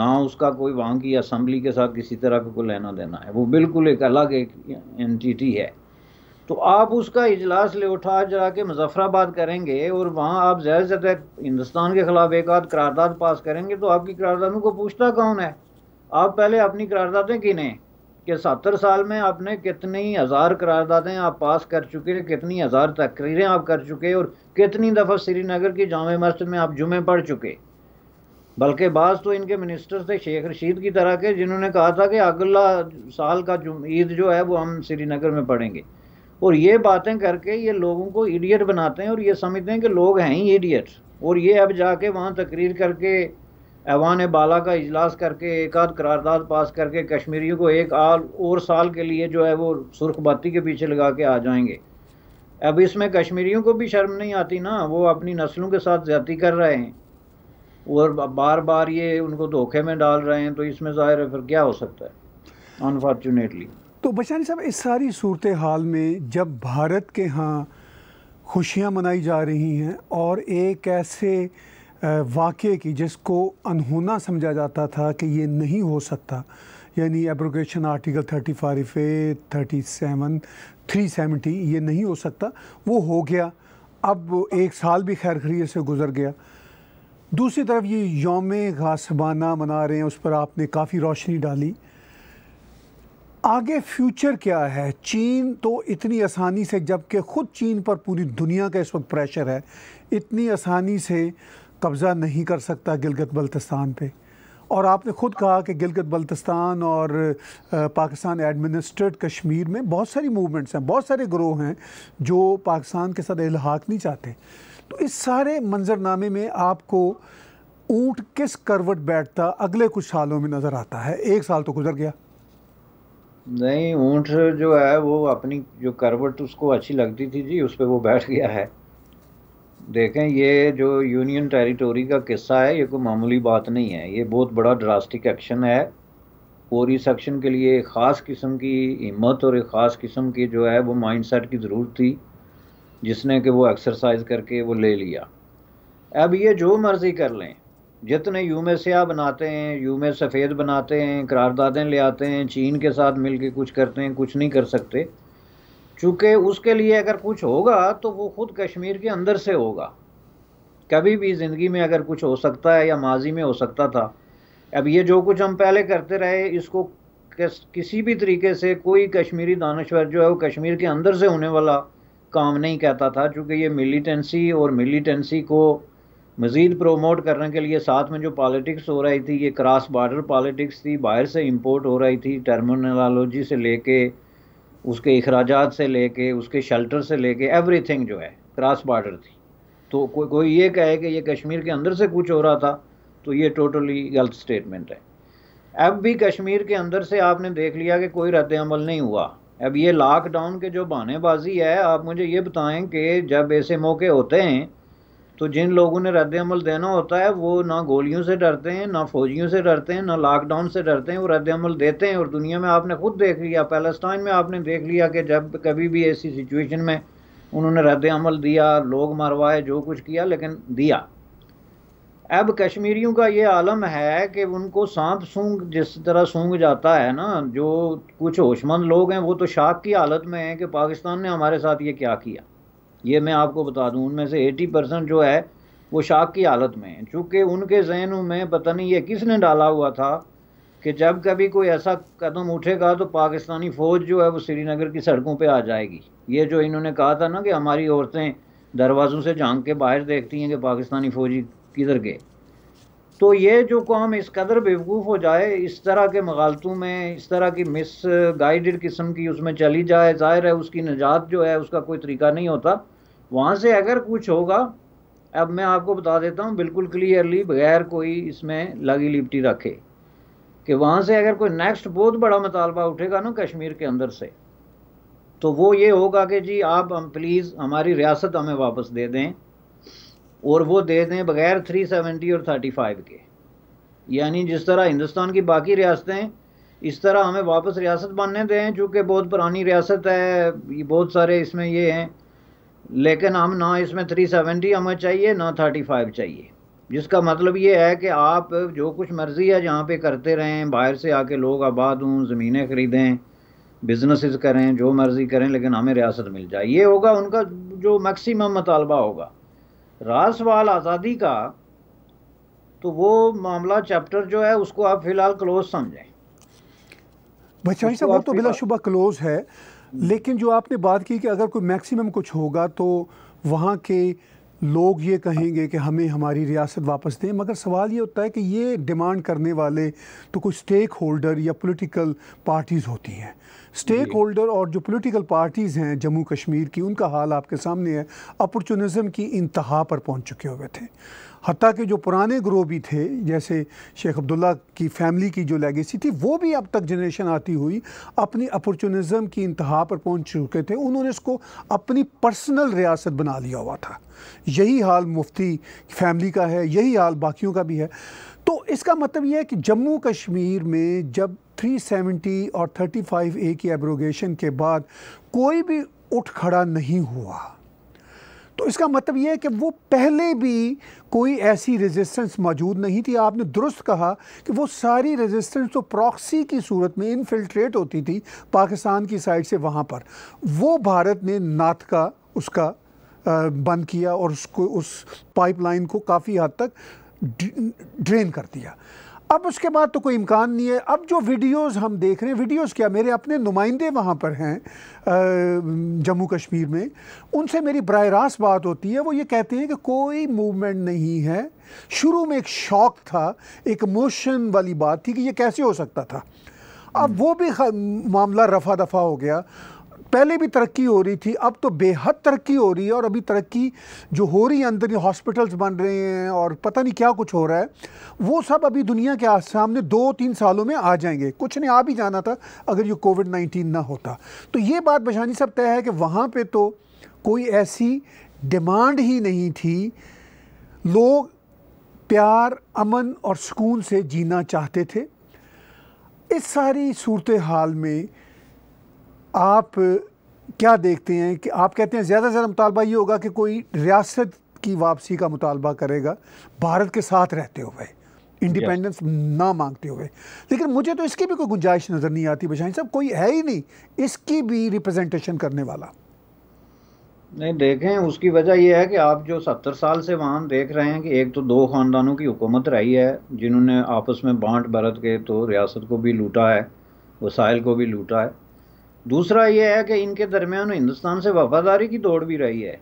ना उसका कोई वहाँ की असम्बली के साथ किसी तरह का कोई लेना देना है वो बिल्कुल एक अलग एक एंटिटी है तो आप उसका इजलास ले उठा जा के मुजफ्फराबाद करेंगे और वहाँ आप ज़्यादा से ज़्यादा हिंदुस्तान के ख़िलाफ़ एक आध करारदाद पास करेंगे तो आपकी करारदादों को पूछता कौन है आप पहले अपनी करारदादें गिनें कि सत्तर साल में आपने कितनी हज़ार करारदादें आप पास कर चुके हैं कितनी हज़ार तकरीरें आप कर चुके और कितनी दफ़ा श्रीनगर की जाम मस्जिद में आप जुमे पढ़ चुके बल्कि बाज़ तो इनके मिनिस्टर थे शेख रशीद की तरह के जिन्होंने कहा था कि अगला साल का ईद जो है वो हम श्रीनगर में पढ़ेंगे और ये बातें करके ये लोगों को इडियट बनाते हैं और ये समझते हैं कि लोग हैं ही इडियट और ये अब जाके वहाँ तकरीर करके ऐवान बाला का इजलास करके एक आध करारदाद पास करके कश्मीरियों को एक आल और साल के लिए जो है वो सुर्ख बत्ती के पीछे लगा के आ जाएंगे अब इसमें कश्मीरियों को भी शर्म नहीं आती ना वो अपनी नस्लों के साथ ज़्यादा कर रहे हैं और बार बार ये उनको धोखे में डाल रहे हैं तो इसमें ज़ाहिर है फिर क्या हो सकता है अनफॉर्चुनेटली तो बचानी साहब इस सारी सूरत हाल में जब भारत के यहाँ खुशियाँ मनाई जा रही हैं और एक ऐसे वाक़े की जिसको अनहोना समझा जाता था कि ये नहीं हो सकता यानी abrogation article thirty five A thirty seven three seventy ये नहीं हो सकता वो हो गया अब एक साल भी खैर खरीय से गुजर गया दूसरी तरफ ये योम गासबाना मना रहे हैं उस पर आपने काफ़ी रोशनी डाली आगे फ्यूचर क्या है चीन तो इतनी आसानी से जबकि ख़ुद चीन पर पूरी दुनिया का इस वक्त प्रेशर है इतनी आसानी से कब्ज़ा नहीं कर सकता गिलगत बल्तिस्तान पे और आपने ख़ुद कहा कि गिलगत बल्तिस्तान और पाकिस्तान एडमिनिस्ट्रेट कश्मीर में बहुत सारी मूवमेंट्स हैं बहुत सारे ग्रोह हैं जो पाकिस्तान के साथ इलाहाक नहीं चाहते तो इस सारे मंजरनामे में आपको ऊँट किस करवट बैठता अगले कुछ सालों में नज़र आता है एक साल तो गुजर गया नहीं ऊँट जो है वो अपनी जो करवट उसको अच्छी लगती थी जी उस पर वो बैठ गया है देखें ये जो यूनियन टेरिटोरी का किस्सा है ये कोई मामूली बात नहीं है ये बहुत बड़ा ड्रास्टिक एक्शन है और इस एक्शन के लिए एक ख़ास किस्म की हिम्मत और एक ख़ास किस्म की जो है वो माइंडसेट की ज़रूरत थी जिसने कि वो एक्सरसाइज करके वो ले लिया अब ये जो मर्ज़ी कर लें जितने यूम स्याह बनाते हैं यूम सफ़ेद बनाते हैं करारदादें ले आते हैं चीन के साथ मिल के कुछ करते हैं कुछ नहीं कर सकते चूँकि उसके लिए अगर कुछ होगा तो वो खुद कश्मीर के अंदर से होगा कभी भी ज़िंदगी में अगर कुछ हो सकता है या माजी में हो सकता था अब ये जो कुछ हम पहले करते रहे इसको किस, किसी भी तरीके से कोई कश्मीरी दानश्वर जो है वो कश्मीर के अंदर से होने वाला काम नहीं कहता था चूँकि ये मिलिटेंसी और मिलिटेंसी को मज़ीद प्रोमोट करने के लिए साथ में जो पॉलिटिक्स हो रही थी ये क्रॉस बार्डर पॉलिटिक्स थी बाहर से इंपोर्ट हो रही थी टर्मिनोलॉजी से लेके उसके अखराज से लेके उसके शेल्टर से लेके एवरीथिंग जो है क्रॉस बॉर्डर थी तो को, कोई ये कहे कि ये कश्मीर के अंदर से कुछ हो रहा था तो ये टोटली गलत स्टेटमेंट है अब भी कश्मीर के अंदर से आपने देख लिया कि कोई रद्द अमल नहीं हुआ अब ये लॉकडाउन के जो बहानेबाजी है आप मुझे ये बताएं कि जब ऐसे मौके होते हैं तो जिन लोगों ने रद्द अमल देना होता है वो ना गोलियों से डरते हैं ना फौजियों से डरते हैं ना लॉकडाउन से डरते हैं वो रद्द अमल देते हैं और दुनिया में आपने खुद देख लिया पैलेस्टाइन में आपने देख लिया कि जब कभी भी ऐसी सिचुएशन में उन्होंने रद्द अमल दिया लोग मरवाए जो कुछ किया लेकिन दिया अब कश्मीरियों का ये आलम है कि उनको सांप सूंघ जिस तरह सूंघ जाता है ना जो कुछ होशमंद लोग हैं वो तो शाख की हालत में हैं कि पाकिस्तान ने हमारे साथ ये क्या किया ये मैं आपको बता दूं उनमें से 80 परसेंट जो है वो शाक की हालत में है चूँकि उनके जहन में पता नहीं ये किसने डाला हुआ था कि जब कभी कोई ऐसा कदम उठेगा तो पाकिस्तानी फ़ौज जो है वो श्रीनगर की सड़कों पे आ जाएगी ये जो इन्होंने कहा था ना कि हमारी औरतें दरवाज़ों से झांक के बाहर देखती हैं कि पाकिस्तानी फ़ौजी किधर गए तो ये जो कौम इस कदर बेवकूफ़ हो जाए इस तरह के मगालतों में इस तरह की मिस गाइडेड किस्म की उसमें चली जाए ज़ाहिर है उसकी निजात जो है उसका कोई तरीका नहीं होता वहाँ से अगर कुछ होगा अब मैं आपको बता देता हूँ बिल्कुल क्लियरली बगैर कोई इसमें लगी लिपटी रखे कि वहाँ से अगर कोई नेक्स्ट बहुत बड़ा मतालबा उठेगा ना कश्मीर के अंदर से तो वो ये होगा कि जी आप हम प्लीज़ हमारी रियासत हमें वापस दे दें और वो दे दें बगैर 370 और 35 के यानी जिस तरह हिंदुस्तान की बाकी रियासतें इस तरह हमें वापस रियासत बनने दें चूँकि बहुत पुरानी रियासत है बहुत सारे इसमें ये हैं लेकिन हम ना इसमें 370 हमें चाहिए ना 35 चाहिए जिसका मतलब ये है कि आप जो कुछ मर्जी है जहाँ पे करते रहें बाहर से आके लोग आबाद हों ज़मीनें ख़रीदें बिजनेसेस करें जो मर्जी करें लेकिन हमें रियासत मिल जाए ये होगा उनका जो मैक्सिमम मतालबा होगा राज आज़ादी का तो वो मामला चैप्टर जो है उसको आप फ़िलहाल क्लोज समझें भाई साहब तो बिलाशुबा क्लोज है लेकिन जो आपने बात की कि अगर कोई मैक्सिमम कुछ होगा तो वहाँ के लोग ये कहेंगे कि हमें हमारी रियासत वापस दें मगर सवाल ये होता है कि ये डिमांड करने वाले तो कुछ स्टेक होल्डर या पॉलिटिकल पार्टीज़ होती हैं स्टेक होल्डर और जो पॉलिटिकल पार्टीज़ हैं जम्मू कश्मीर की उनका हाल आपके सामने है अपॉर्चुनिज़म की इंतहा पर पहुंच चुके हुए थे हती के जो पुराने ग्रोह भी थे जैसे शेख अब्दुल्ला की फैमिली की जो लेगेसी थी वो भी अब तक जनरेशन आती हुई अपनी अपॉर्चुनिज़म की इंतहा पर पहुंच चुके थे उन्होंने इसको अपनी पर्सनल रियासत बना लिया हुआ था यही हाल मुफ्ती फैमिली का है यही हाल बाकियों का भी है तो इसका मतलब यह है कि जम्मू कश्मीर में जब 370 और 35 ए की एब्रोगेशन के बाद कोई भी उठ खड़ा नहीं हुआ तो इसका मतलब यह है कि वो पहले भी कोई ऐसी रेजिस्टेंस मौजूद नहीं थी आपने दुरुस्त कहा कि वो सारी रेजिस्टेंस तो प्रॉक्सी की सूरत में इनफिल्ट्रेट होती थी पाकिस्तान की साइड से वहाँ पर वो भारत ने नात का उसका बंद किया और उसको उस पाइपलाइन को काफ़ी हद तक ड्रेन कर दिया अब उसके बाद तो कोई इम्कान नहीं है अब जो वीडियोस हम देख रहे हैं वीडियोस क्या मेरे अपने नुमाइंदे वहाँ पर हैं जम्मू कश्मीर में उनसे मेरी बर रास्त बात होती है वो ये कहते हैं कि कोई मूवमेंट नहीं है शुरू में एक शौक था एक इमोशन वाली बात थी कि ये कैसे हो सकता था अब वो भी मामला रफा दफा हो गया पहले भी तरक्की हो रही थी अब तो बेहद तरक्की हो रही है और अभी तरक्की जो हो रही है अंदर ही हॉस्पिटल्स बन रहे हैं और पता नहीं क्या कुछ हो रहा है वो सब अभी दुनिया के सामने दो तीन सालों में आ जाएंगे कुछ ने आ भी जाना था अगर ये कोविड नाइन्टीन ना होता तो ये बात बशानी साहब तय है कि वहाँ पर तो कोई ऐसी डिमांड ही नहीं थी लोग प्यार अमन और सुकून से जीना चाहते थे इस सारी सूरत हाल में आप क्या देखते हैं कि आप कहते हैं ज़्यादा से ज़्यादा मुतालबा ये होगा कि कोई रियासत की वापसी का मुतालबा करेगा भारत के साथ रहते हुए इंडिपेंडेंस ना मांगते हुए लेकिन मुझे तो इसकी भी कोई गुंजाइश नज़र नहीं आती बशाइन साहब कोई है ही नहीं इसकी भी रिप्रेजेंटेशन करने वाला नहीं देखें उसकी वजह यह है कि आप जो सत्तर साल से वहाँ देख रहे हैं कि एक तो दो ख़ानदानों की हुकूमत रही है जिन्होंने आपस में बांट बरत के तो रियासत को भी लूटा है वसाइल को भी लूटा है दूसरा ये है कि इनके दरमियान हिंदुस्तान से वफादारी की दौड़ भी रही है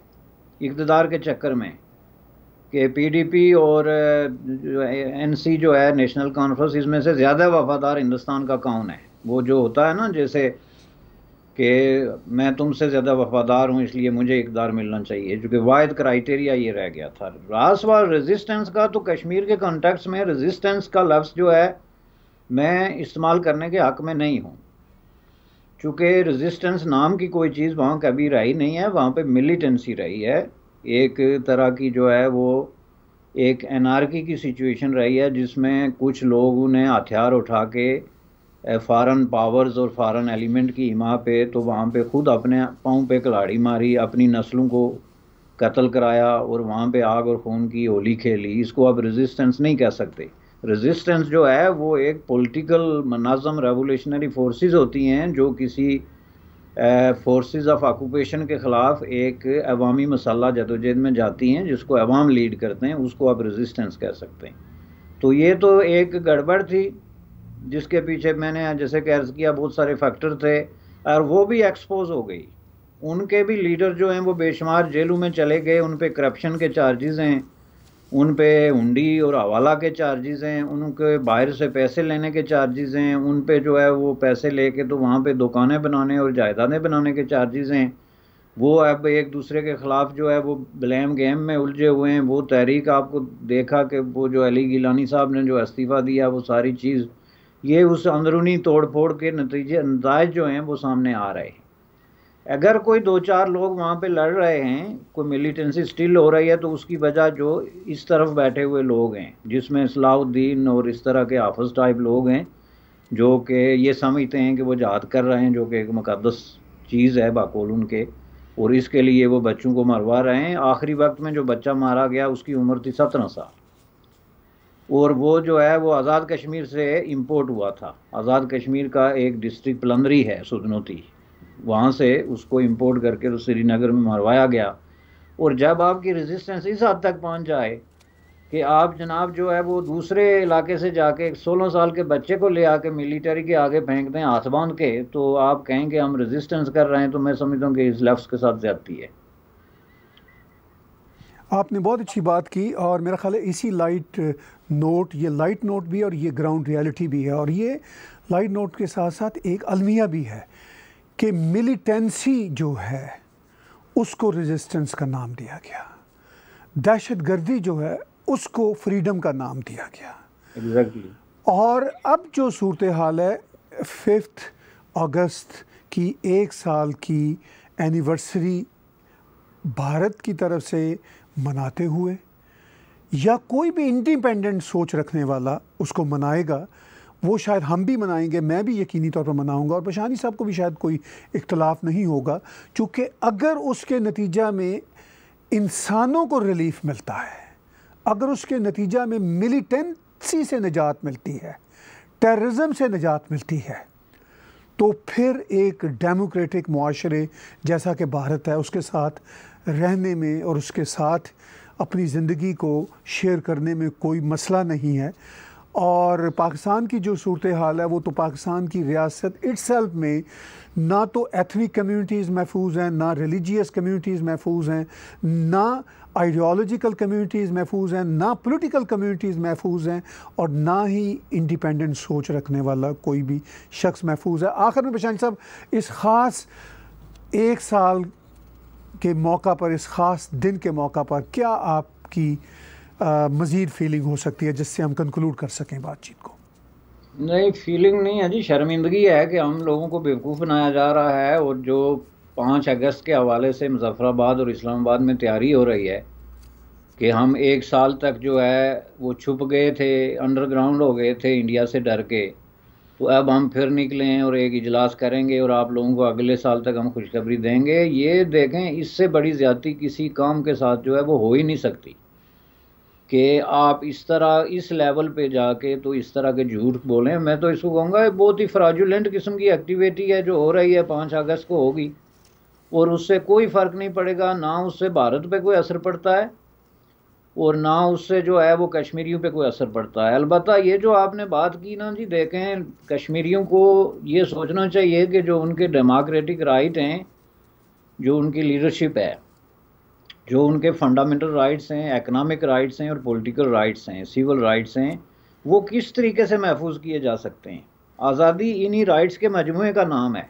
इकतदार के चक्कर में कि पीडीपी और एनसी जो है नेशनल कॉन्फ्रेंस इसमें से ज़्यादा वफादार हिंदुस्तान का कौन है वो जो होता है ना जैसे कि मैं तुमसे ज़्यादा वफादार हूँ इसलिए मुझे इकदार मिलना चाहिए चूँकि वायद क्राइटेरिया ये रह गया था रास व रजिस्टेंस का तो कश्मीर के कॉन्टेक्ट में रजिस्टेंस का लफ्ज़ जो है मैं इस्तेमाल करने के हक़ में नहीं हूँ चूँकि रेजिस्टेंस नाम की कोई चीज़ वहाँ कभी रही नहीं है वहाँ पे मिलिटेंसी रही है एक तरह की जो है वो एक एनार्की की सिचुएशन रही है जिसमें कुछ लोग ने हथियार उठा के फ़ारन पावर्स और फॉरन एलिमेंट की इमा पे तो वहाँ पे खुद अपने पाँव पे कलाड़ी मारी अपनी नस्लों को कत्ल कराया और वहाँ पे आग और खून की होली खेली इसको आप रेजिस्टेंस नहीं कह सकते रेजिस्टेंस जो है वो एक पॉलिटिकल मनाजम रेवोल्यूशनरी फोर्सेस होती हैं जो किसी फोर्सेस ऑफ आकुपेशन के ख़िलाफ़ एक अवामी मसाला जदोजहद में जाती हैं जिसको अवाम लीड करते हैं उसको आप रेजिस्टेंस कह सकते हैं तो ये तो एक गड़बड़ थी जिसके पीछे मैंने जैसे कि अर्ज़ किया बहुत सारे फैक्टर थे और वो भी एक्सपोज हो गई उनके भी लीडर जो हैं वो बेशुमार जेलों में चले गए उन पर करप्शन के चार्जेज़ हैं उन पे उंडी और हवाला के चार्जेस हैं उनके बाहर से पैसे लेने के चार्जेस हैं उन पे जो है वो पैसे लेके तो वहाँ पे दुकानें बनाने और जायदादें बनाने के चार्जेस हैं वो अब एक दूसरे के ख़िलाफ़ जो है वो ब्लेम गेम में उलझे हुए हैं वो तहरीक आपको देखा कि वो जो अली गिलानी साहब ने जो इस्तीफ़ा दिया वो सारी चीज़ ये उस अंदरूनी तोड़ फोड़ के नतीजे नतज जो हैं वो सामने आ रहे हैं अगर कोई दो चार लोग वहाँ पे लड़ रहे हैं कोई मिलिटेंसी स्टिल हो रही है तो उसकी वजह जो इस तरफ बैठे हुए लोग हैं जिसमें सलाउद्दीन और इस तरह के हाफज टाइप लोग हैं जो कि ये समझते हैं कि वो जहाद कर रहे हैं जो कि एक मुकदस चीज़ है बाकोल के और इसके लिए वो बच्चों को मरवा रहे हैं आखिरी वक्त में जो बच्चा मारा गया उसकी उम्र थी सत्रह साल और वो जो है वो आज़ाद कश्मीर से इम्पोर्ट हुआ था आज़ाद कश्मीर का एक डिस्ट्रिक्ट प्लंदरी है सुदनोती वहाँ से उसको इम्पोर्ट करके तो श्रीनगर में मरवाया गया और जब आपकी रेजिस्टेंस इस हद तक पहुँच जाए कि आप जनाब जो है वो दूसरे इलाके से जाके एक सोलह साल के बच्चे को ले आके मिलिट्री के आगे फेंक दें हाथ बांध के तो आप कहेंगे हम रेजिस्टेंस कर रहे हैं तो मैं समझता हूँ कि इस लफ्स के साथ ज़्यादती है आपने बहुत अच्छी बात की और मेरा ख्याल है इसी लाइट नोट ये लाइट नोट भी और ये ग्राउंड रियलिटी भी है और ये लाइट नोट के साथ साथ एक अलमिया भी है कि मिलिटेंसी जो है उसको रेजिस्टेंस का नाम दिया गया दहशत गर्दी जो है उसको फ्रीडम का नाम दिया गया exactly. और अब जो सूरत हाल है फिफ्थ अगस्त की एक साल की एनिवर्सरी भारत की तरफ से मनाते हुए या कोई भी इंडिपेंडेंट सोच रखने वाला उसको मनाएगा वो शायद हम भी मनाएंगे मैं भी यकीनी तौर पर मनाऊंगा और पशानी साहब को भी शायद कोई इख्तलाफ नहीं होगा चूँकि अगर उसके नतीजा में इंसानों को रिलीफ मिलता है अगर उसके नतीजा में मिलिटेंसी से निजात मिलती है टेररिज्म से निजात मिलती है तो फिर एक डेमोक्रेटिक माशरे जैसा कि भारत है उसके साथ रहने में और उसके साथ अपनी ज़िंदगी को शेयर करने में कोई मसला नहीं है और पाकिस्तान की जो सूरत हाल है वो तो पाकिस्तान की रियासत इट्सल्फ में ना तो एथनिक कम्युनिटीज़ महफूज हैं ना रिलीजियस कम्युनिटीज़ महफूज हैं ना आइडियोलॉजिकल कम्युनिटीज़ महफूज हैं ना पॉलिटिकल कम्युनिटीज़ महफूज हैं और ना ही इंडिपेंडेंट सोच रखने वाला कोई भी शख्स महफूज है आखिर में प्रशांत साहब इस ख़ास एक साल के मौका पर इस ख़ास दिन के मौका पर क्या आपकी मज़ीद फीलिंग हो सकती है जिससे हम कंक्लूड कर सकें बातचीत को नहीं फीलिंग नहीं है जी शर्मिंदगी है कि हम लोगों को बेवकूफ़ बनाया जा रहा है और जो पाँच अगस्त के हवाले से मुजफ़राबाद और इस्लामाबाद में तैयारी हो रही है कि हम एक साल तक जो है वो छुप गए थे अंडरग्राउंड हो गए थे इंडिया से डर के तो अब हम फिर निकलें और एक इजलास करेंगे और आप लोगों को अगले साल तक हम खुशखबरी देंगे ये देखें इससे बड़ी ज़्यादा किसी काम के साथ जो है वो हो ही नहीं सकती कि आप इस तरह इस लेवल पे जाके तो इस तरह के झूठ बोलें मैं तो इसको कहूँगा बहुत ही फ्राजुलेंट किस्म की एक्टिविटी है जो हो रही है पाँच अगस्त को होगी और उससे कोई फ़र्क नहीं पड़ेगा ना उससे भारत पे कोई असर पड़ता है और ना उससे जो है वो कश्मीरियों पे कोई असर पड़ता है अलबत् ये जो आपने बात की ना जी देखें कश्मीरियों को ये सोचना चाहिए कि जो उनके डेमोक्रेटिक राइट हैं जो उनकी लीडरशिप है जो उनके फंडामेंटल राइट्स हैं इकनॉमिक राइट्स हैं और पॉलिटिकल राइट्स हैं सिविल राइट्स हैं वो किस तरीके से महफूज किए जा सकते हैं आज़ादी इन्हीं राइट्स के मजमू का नाम है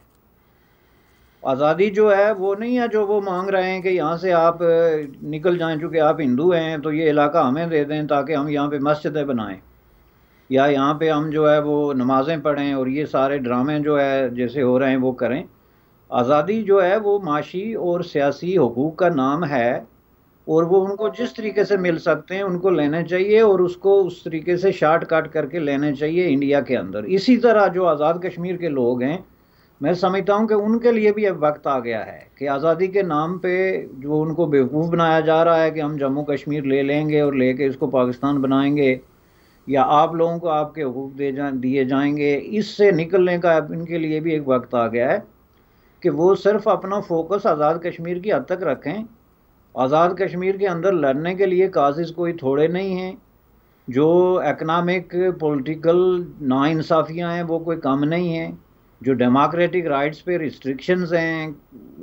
आज़ादी जो है वो नहीं है जो वो मांग रहे हैं कि यहाँ से आप निकल जाएं चूँकि आप हिंदू हैं तो ये इलाका हमें दे दें ताकि हम यहाँ पे मस्जिदें बनाएं या यहाँ पे हम जो है वो नमाज़ें पढ़ें और ये सारे ड्रामे जो है जैसे हो रहे हैं वो करें आज़ादी जो है वो माशी और सियासी हकूक़ का नाम है और वो उनको जिस तरीके से मिल सकते हैं उनको लेने चाहिए और उसको उस तरीके से शार्ट काट करके लेने चाहिए इंडिया के अंदर इसी तरह जो आज़ाद कश्मीर के लोग हैं मैं समझता हूँ कि उनके लिए भी अब वक्त आ गया है कि आज़ादी के नाम पे जो उनको बेवकूफ़ बनाया जा रहा है कि हम जम्मू कश्मीर ले लेंगे और ले इसको पाकिस्तान बनाएंगे या आप लोगों को आपके हकूक़ दे जा दिए जाएंगे इससे निकलने का इनके लिए भी एक वक्त आ गया है कि वो सिर्फ अपना फोकस आज़ाद कश्मीर की हद तक रखें आज़ाद कश्मीर के अंदर लड़ने के लिए काजिज कोई थोड़े नहीं हैं जो इकनॉमिक पॉलिटिकल नाानसाफ़ियाँ हैं वो कोई कम नहीं हैं जो डेमोक्रेटिक राइट्स पे रिस्ट्रिक्शंस हैं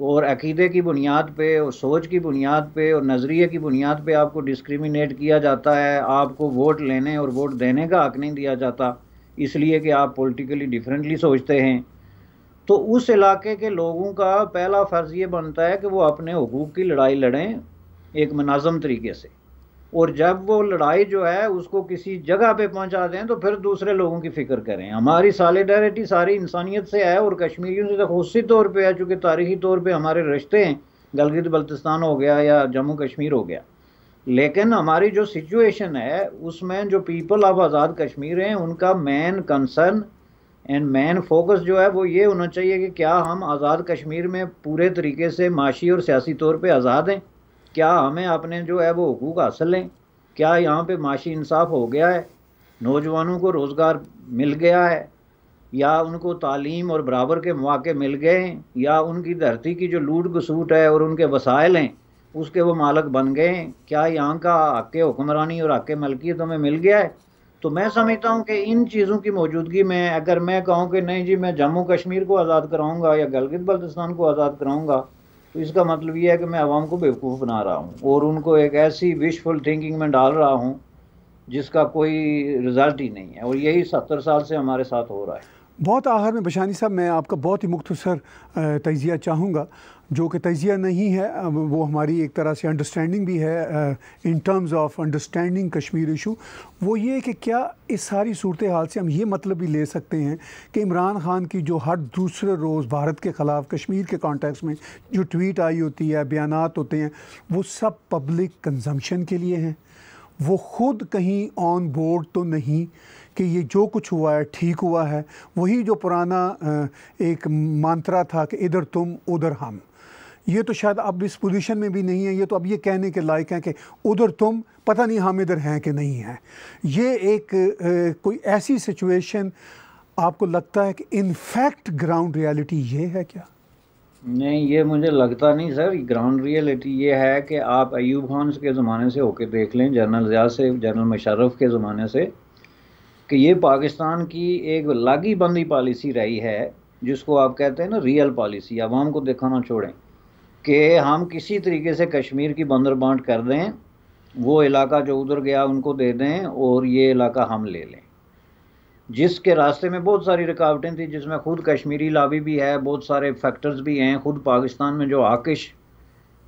और अकीदे की बुनियाद पे और सोच की बुनियाद पे और नज़रिए की बुनियाद पे आपको डिस्क्रिमिनेट किया जाता है आपको वोट लेने और वोट देने का हक नहीं दिया जाता इसलिए कि आप पॉलिटिकली डिफरेंटली सोचते हैं तो उस इलाके के लोगों का पहला फ़र्ज़ ये बनता है कि वो अपने हकूक़ की लड़ाई लड़ें एक मनाज़म तरीके से और जब वो लड़ाई जो है उसको किसी जगह पे पहुंचा दें तो फिर दूसरे लोगों की फ़िक्र करें हमारी सॉलिडारिटी सारी इंसानियत से है और कश्मीरियों से तो खूसी तौर पर है चूँकि तारीखी तौर पर हमारे रिश्ते हैं गलगित बल्तिस्तान हो गया या जम्मू कश्मीर हो गया लेकिन हमारी जो सिचुएशन है उसमें जो पीपल ऑफ आज़ाद कश्मीर हैं उनका main concern and main focus जो है वो ये होना चाहिए कि क्या हम आज़ाद कश्मीर में पूरे तरीके से माशी और सियासी तौर पे आज़ाद हैं क्या हमें अपने जो है वो हकूक हासिल हैं क्या यहाँ पे माशी इंसाफ हो गया है नौजवानों को रोज़गार मिल गया है या उनको तालीम और बराबर के मौके मिल गए हैं या उनकी धरती की जो लूट घसूट है और उनके वसायल हैं उसके वो मालक बन गए हैं क्या यहाँ का हक हुक्मरानी और हक मलकियत हमें मिल गया है तो मैं समझता हूँ कि इन चीज़ों की मौजूदगी में अगर मैं कहूँ कि नहीं जी मैं जम्मू कश्मीर को आज़ाद कराऊँगा या गलगित बल्तिस्तान को आज़ाद कराऊँगा तो इसका मतलब ये है कि मैं आवाम को बेवकूफ़ बना रहा हूँ और उनको एक ऐसी विशफुल थिंकिंग में डाल रहा हूँ जिसका कोई रिज़ल्ट ही नहीं है और यही सत्तर साल से हमारे साथ हो रहा है बहुत आखिर में बशानी साहब मैं आपका बहुत ही मुख्तसर तजिया चाहूँगा जो कि तजिया नहीं है वो हमारी एक तरह से अंडरस्टैंडिंग भी है in terms of understanding Kashmir issue वो ये कि क्या इस सारी सूरत हाल से हम ये मतलब भी ले सकते हैं कि इमरान खान की जो हर दूसरे रोज़ भारत के ख़िलाफ़ कश्मीर के कॉन्टेक्स में जो ट्वीट आई होती है बयान होते हैं वो सब पब्लिक कंजम्पशन के लिए हैं वो ख़ुद कहीं ऑन बोर्ड तो नहीं कि ये जो कुछ हुआ है ठीक हुआ है वही जो पुराना एक मांत्रा था कि इधर तुम उधर हम ये तो शायद अब इस पोजीशन में भी नहीं है ये तो अब ये कहने के लायक हैं कि उधर तुम पता नहीं हम इधर हैं कि नहीं हैं ये एक कोई ऐसी सिचुएशन आपको लगता है कि इनफैक्ट ग्राउंड रियलिटी ये है क्या नहीं ये मुझे लगता नहीं सर ग्राउंड रियलिटी ये है कि आप अयूब खान के ज़माने से होके देख लें जनरल जयाज से जनरल मशरफ के ज़माने से कि ये पाकिस्तान की एक लागी बंदी पॉलिसी रही है जिसको आप कहते हैं ना रियल पॉलिसी आवाम को दिखाना छोड़ें कि हम किसी तरीके से कश्मीर की बंदर बांट कर दें वो इलाका जो उधर गया उनको दे दें और ये इलाका हम ले लें जिसके रास्ते में बहुत सारी रुकावटें थी जिसमें खुद कश्मीरी लाबी भी है बहुत सारे फैक्टर्स भी हैं खुद पाकिस्तान में जो आकश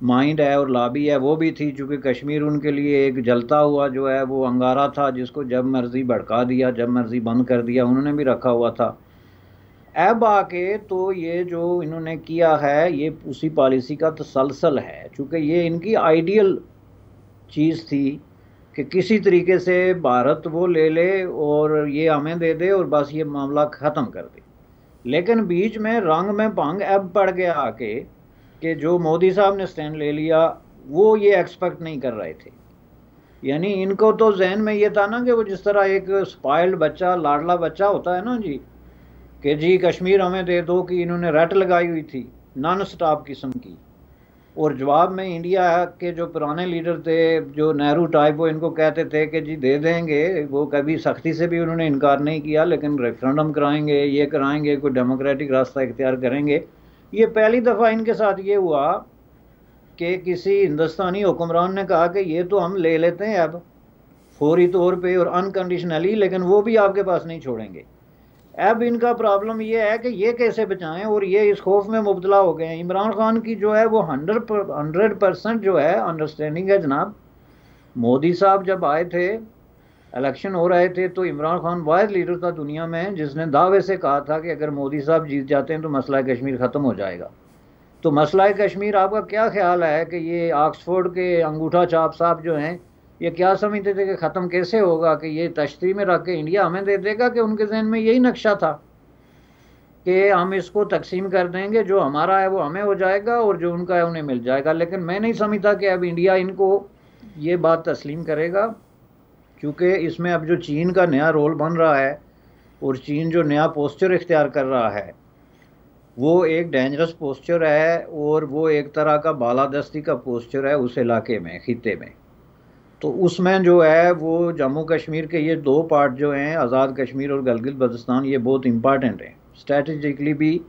माइंड है और लाबी है वो भी थी चूँकि कश्मीर उनके लिए एक जलता हुआ जो है वो अंगारा था जिसको जब मर्ज़ी भड़का दिया जब मर्ज़ी बंद कर दिया उन्होंने भी रखा हुआ था अब आके तो ये जो इन्होंने किया है ये उसी पॉलिसी का तसलसल है चूँकि ये इनकी आइडियल चीज़ थी कि किसी तरीके से भारत वो ले ले और ये हमें दे दे और बस ये मामला ख़त्म कर दे लेकिन बीच में रंग में भंग अब पड़ गया आके कि जो मोदी साहब ने स्टैंड ले लिया वो ये एक्सपेक्ट नहीं कर रहे थे यानी इनको तो जहन में ये था ना कि वो जिस तरह एक स्पाइल्ड बच्चा लाडला बच्चा होता है ना जी कि जी कश्मीर हमें दे दो कि इन्होंने रट लगाई हुई थी नॉन स्टॉप किस्म की और जवाब में इंडिया के जो पुराने लीडर थे जो नेहरू टाइप वो इनको कहते थे कि जी दे देंगे वो कभी सख्ती से भी उन्होंने इनकार नहीं किया लेकिन रेफरेंडम कराएंगे ये कराएंगे कोई डेमोक्रेटिक रास्ता इख्तियार करेंगे ये पहली दफ़ा इनके साथ ये हुआ कि किसी हिंदुस्तानी हुक्मरान ने कहा कि ये तो हम ले लेते हैं अब फौरी तौर पे और अनकंडीशनली लेकिन वो भी आपके पास नहीं छोड़ेंगे अब इनका प्रॉब्लम ये है कि ये कैसे बचाएं और ये इस खौफ में मुबतला हो गए हैं इमरान खान की जो है वो हंड्रेड हंड्रेड परसेंट जो है अंडरस्टैंडिंग है जनाब मोदी साहब जब आए थे इलेक्शन हो रहे थे तो इमरान खान वायद लीडर था दुनिया में जिसने दावे से कहा था कि अगर मोदी साहब जीत जाते हैं तो मसला कश्मीर ख़त्म हो जाएगा तो मसला कश्मीर आपका क्या ख्याल है कि ये ऑक्सफोर्ड के अंगूठा चाप साहब जो हैं ये क्या समझते थे कि ख़त्म कैसे होगा कि ये तश्ती में रख के इंडिया हमें दे देगा कि उनके जहन में यही नक्शा था कि हम इसको तकसीम कर देंगे जो हमारा है वो हमें हो जाएगा और जो उनका है उन्हें मिल जाएगा लेकिन मैं नहीं समझता कि अब इंडिया इनको ये बात तस्लीम करेगा क्योंकि इसमें अब जो चीन का नया रोल बन रहा है और चीन जो नया पोस्चर इख्तियार कर रहा है वो एक डेंजरस पोस्चर है और वो एक तरह का बालादस्ती का पोस्चर है उस इलाके में खिते में तो उसमें जो है वो जम्मू कश्मीर के ये दो पार्ट जो हैं आज़ाद कश्मीर और गलगित बल्तिस्तान ये बहुत इम्पॉर्टेंट हैं स्ट्रेटजिकली भी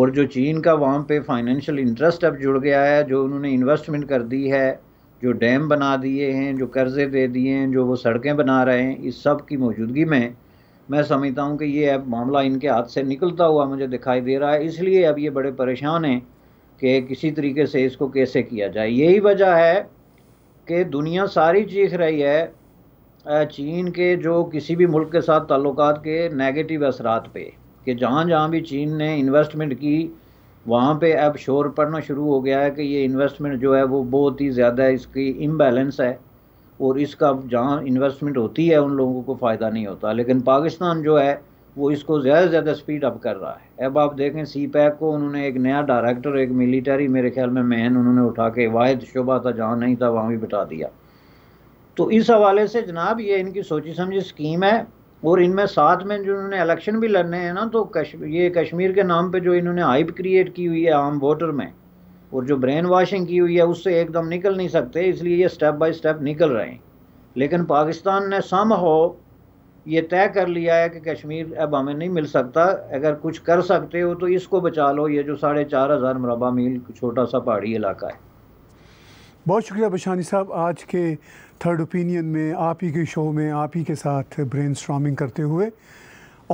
और जो चीन का वहाँ पे फाइनेंशियल इंटरेस्ट अब जुड़ गया है जो उन्होंने इन्वेस्टमेंट कर दी है जो डैम बना दिए हैं जो कर्ज़े दे दिए हैं जो वो सड़कें बना रहे हैं इस सब की मौजूदगी में मैं समझता हूँ कि ये अब मामला इनके हाथ से निकलता हुआ मुझे दिखाई दे रहा है इसलिए अब ये बड़े परेशान हैं कि किसी तरीके से इसको कैसे किया जाए यही वजह है कि दुनिया सारी चीख रही है चीन के जो किसी भी मुल्क के साथ ताल्लुक के नेगेटिव असरात पे कि जहाँ जहाँ भी चीन ने इन्वेस्टमेंट की वहाँ पे अब शोर पड़ना शुरू हो गया है कि ये इन्वेस्टमेंट जो है वो बहुत ही ज़्यादा इसकी इम्बेलेंस है और इसका जहाँ इन्वेस्टमेंट होती है उन लोगों को फ़ायदा नहीं होता लेकिन पाकिस्तान जो है वो इसको ज़्यादा से ज़्यादा स्पीड अप कर रहा है अब आप देखें सी पैक को उन्होंने एक नया डायरेक्टर एक मिलिटरी मेरे ख्याल में मैन उन्होंने उठा के वाद शोभा था जहाँ नहीं था वहाँ भी बिठा दिया तो इस हवाले से जनाब ये इनकी सोची समझी स्कीम है और इनमें साथ में जो इन्होंने इलेक्शन भी लड़ने हैं ना तो कश, ये कश्मीर के नाम पे जो इन्होंने हाइप क्रिएट की हुई है आम वोटर में और जो ब्रेन वॉशिंग की हुई है उससे एकदम निकल नहीं सकते इसलिए ये स्टेप बाय स्टेप निकल रहे हैं लेकिन पाकिस्तान ने सम हो ये तय कर लिया है कि कश्मीर अब हमें नहीं मिल सकता अगर कुछ कर सकते हो तो इसको बचा लो ये जो साढ़े चार हज़ार मरबा मील छोटा सा पहाड़ी इलाका है बहुत शुक्रिया बशानी साहब आज के थर्ड ओपिनियन में आप ही के शो में आप ही के साथ ब्रेन करते हुए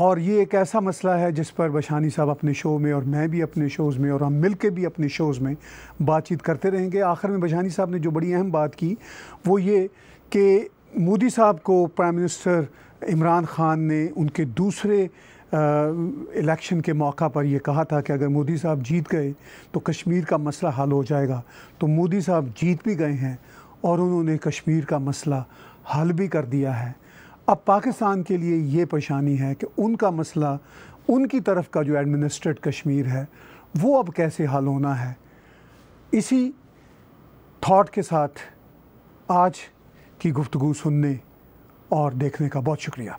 और ये एक ऐसा मसला है जिस पर बशानी साहब अपने शो में और मैं भी अपने शोज़ में और हम मिल के भी अपने शोज़ में बातचीत करते रहेंगे आखिर में बशानी साहब ने जो बड़ी अहम बात की वो ये कि मोदी साहब को प्राइम मिनिस्टर इमरान ख़ान ने उनके दूसरे इलेक्शन के मौका पर यह कहा था कि अगर मोदी साहब जीत गए तो कश्मीर का मसला हल हो जाएगा तो मोदी साहब जीत भी गए हैं और उन्होंने कश्मीर का मसला हल भी कर दिया है अब पाकिस्तान के लिए ये परेशानी है कि उनका मसला उनकी तरफ का जो एडमिनिस्ट्रेट कश्मीर है वो अब कैसे हल होना है इसी थाट के साथ आज की गुफ्तु सुनने और देखने का बहुत शुक्रिया